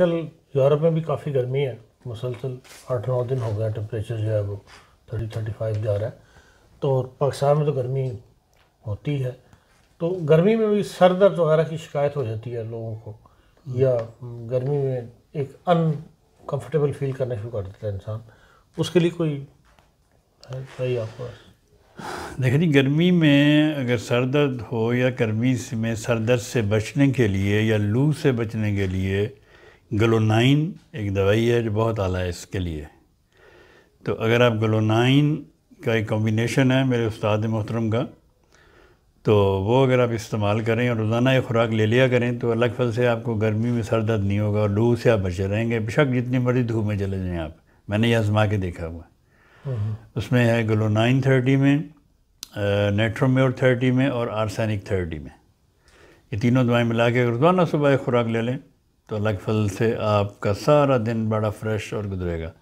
आजकल यूरोप में भी काफ़ी गर्मी है मुसलसल आठ नौ दिन हो गया टेम्परेचर जो है वो थर्टी थर्टी फाइव जा रहा है तो पाकिस्तान में तो गर्मी होती है तो गर्मी में भी सर दर्द वगैरह की शिकायत हो जाती है लोगों को या गर्मी में एक अनकम्फर्टेबल फील करना शुरू कर देता है इंसान उसके लिए कोई है सही आपके पास देखिए जी गर्मी में अगर सर दर्द हो या गर्मी में सर दर्द से बचने के लिए या लू से बचने के लिए ग्लोनाइन एक दवाई है जो बहुत आला है इसके लिए तो अगर आप ग्लोनाइन का एक कॉम्बिनेशन है मेरे उस्ताद मोहतरम का तो वो अगर आप इस्तेमाल करें और रोज़ाना एक खुराक ले लिया करें तो अलग फल से आपको गर्मी में सर दर्द नहीं होगा और लू से आप बचे रहेंगे बेशक जितनी मर्जी धूप में चले जाएँ आप मैंने ये आजमा के देखा हुआ हम्म। उसमें है ग्लोनाइन थर्टी में नेट्रोम्योर थर्टी में और आर्सैनिक थर्टी में ये तीनों दवाएं मिला के रोज़ाना सुबह खुराक ले लें तो अलग फल से आपका सारा दिन बड़ा फ्रेश और गुजरेगा